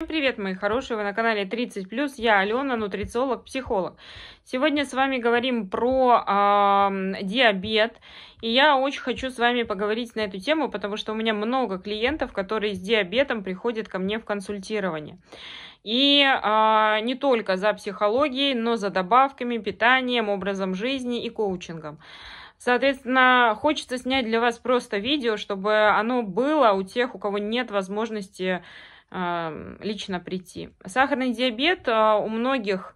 Всем привет, мои хорошие! Вы на канале 30+. Я Алена, нутрициолог, психолог. Сегодня с вами говорим про э, диабет. И я очень хочу с вами поговорить на эту тему, потому что у меня много клиентов, которые с диабетом приходят ко мне в консультирование. И э, не только за психологией, но за добавками, питанием, образом жизни и коучингом. Соответственно, хочется снять для вас просто видео, чтобы оно было у тех, у кого нет возможности Эм, лично прийти. Сахарный диабет а, у многих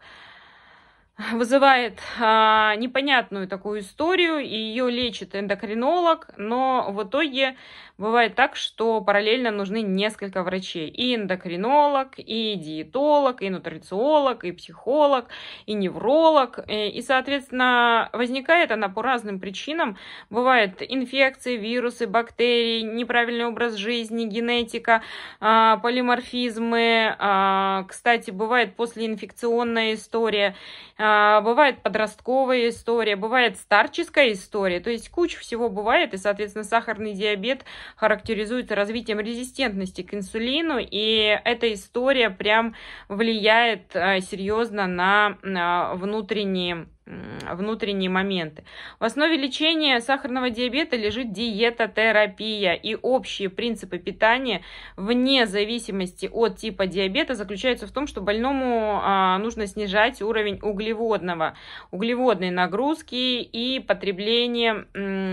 вызывает а, непонятную такую историю, и ее лечит эндокринолог, но в итоге бывает так, что параллельно нужны несколько врачей. И эндокринолог, и диетолог, и нутрициолог, и психолог, и невролог. И, э, и соответственно, возникает она по разным причинам. Бывают инфекции, вирусы, бактерии, неправильный образ жизни, генетика, а, полиморфизмы. А, кстати, бывает послеинфекционная история а, бывает подростковая история, бывает старческая история, то есть куча всего бывает, и, соответственно, сахарный диабет характеризуется развитием резистентности к инсулину, и эта история прям влияет а, серьезно на внутренние внутренние моменты. В основе лечения сахарного диабета лежит диетотерапия и общие принципы питания вне зависимости от типа диабета заключаются в том, что больному а, нужно снижать уровень углеводного, углеводной нагрузки и потребление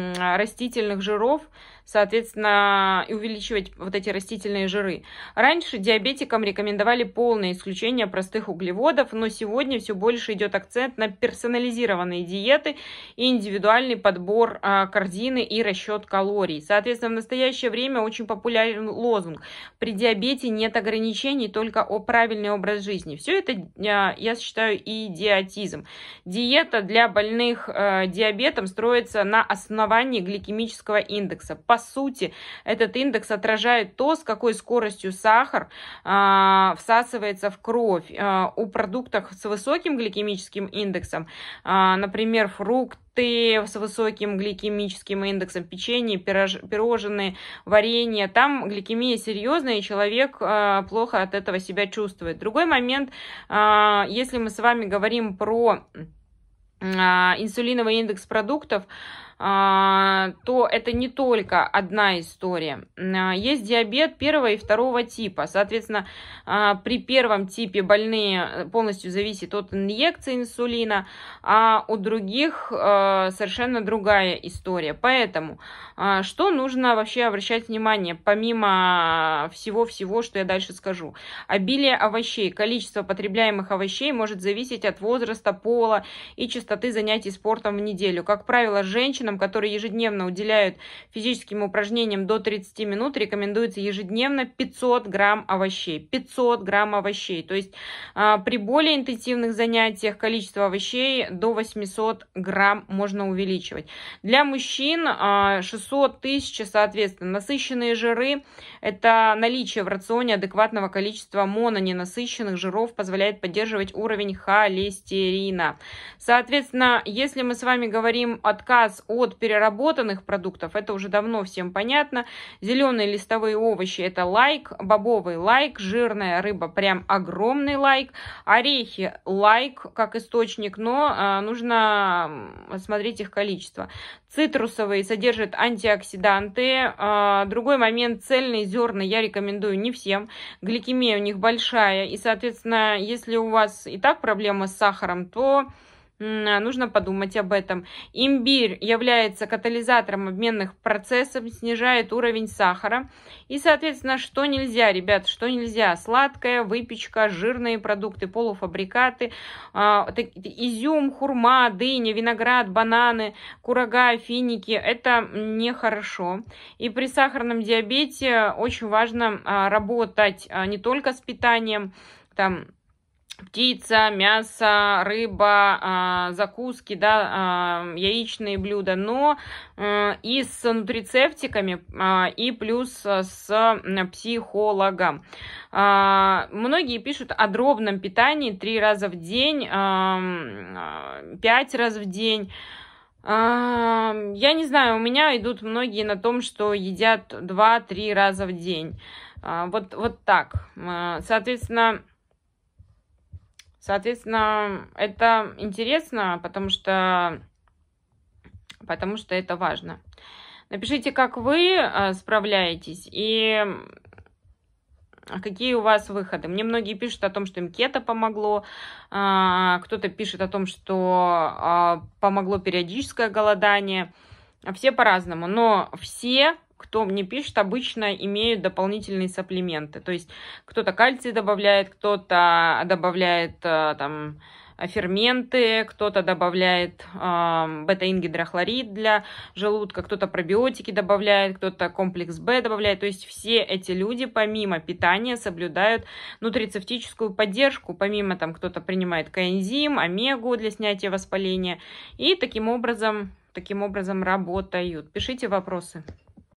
растительных жиров, соответственно, и увеличивать вот эти растительные жиры. Раньше диабетикам рекомендовали полное исключение простых углеводов, но сегодня все больше идет акцент на персонализацию персонализированные диеты, и индивидуальный подбор а, корзины и расчет калорий. Соответственно, в настоящее время очень популярен лозунг «При диабете нет ограничений, только о правильный образ жизни». Все это, а, я считаю, идиотизм. Диета для больных а, диабетом строится на основании гликемического индекса. По сути, этот индекс отражает то, с какой скоростью сахар всасывается в кровь. У продуктов с высоким гликемическим индексом а, например, фрукты с высоким гликемическим индексом, печенье, пирож, пирожные, варенье. Там гликемия серьезная, и человек а, плохо от этого себя чувствует. Другой момент, а, если мы с вами говорим про инсулиновый индекс продуктов, а, то это не только одна история. А, есть диабет первого и второго типа. Соответственно, а, при первом типе больные э, полностью зависят от инъекции инсулина, а у других э, совершенно другая история. Поэтому, что нужно вообще обращать внимание, помимо всего-всего, что я дальше скажу. Обилие овощей, количество потребляемых овощей может зависеть от возраста, пола и частоты занятий спортом в неделю. Как правило, женщина женщинам, которые ежедневно уделяют физическим упражнениям до 30 минут, рекомендуется ежедневно 500 грамм овощей. 500 грамм овощей. То есть а, при более интенсивных занятиях количество овощей до 800 грамм можно увеличивать. Для мужчин 600 а, тысяч, соответственно, насыщенные жиры – это наличие в рационе адекватного количества мононенасыщенных жиров позволяет поддерживать уровень холестерина. Соответственно, если мы с вами говорим отказ от от переработанных продуктов, это уже давно всем понятно. Зеленые листовые овощи это лайк, бобовый лайк, жирная рыба прям огромный лайк, орехи лайк как источник, но а, нужно смотреть их количество. Цитрусовые содержат антиоксиданты. А, другой момент, цельные зерна я рекомендую не всем. Гликемия у них большая, и, соответственно, если у вас и так проблема с сахаром, то а, нужно подумать об этом. Имбирь является катализатором обменных процессов, снижает уровень сахара. И, соответственно, что нельзя, ребят, что нельзя? Сладкая выпечка, жирные продукты, полуфабрикаты, а, изюм, хурма, дыня, виноград, бананы, курага, финики. Это нехорошо. И при сахарном диабете очень важно а, работать не только с питанием, там, птица, мясо, рыба, а, закуски, да, а, яичные блюда, но э, и с нутрицептиками, а, и плюс э, с психологом. Многие пишут о дробном питании три раза в день, пять раз в день. Я не знаю, у меня идут многие на том, что едят 2-3 раза в день. Вот, вот так. Соответственно, Соответственно, это интересно, потому что, потому что это важно. Напишите, как вы э, справляетесь и какие у вас выходы. Мне многие пишут о том, что им кето помогло, а, кто-то пишет о том, что а, помогло периодическое голодание. Все по-разному, но все кто мне пишет, обычно имеют дополнительные саплименты. То есть кто-то кальций добавляет, кто-то добавляет э, там ферменты, кто-то добавляет э, бета-ингидрохлорид для желудка, кто-то пробиотики добавляет, кто-то комплекс Б добавляет. То есть все эти люди помимо питания соблюдают нутрицептическую поддержку, помимо там кто-то принимает коэнзим, омегу для снятия воспаления и таким образом, таким образом работают. Пишите вопросы.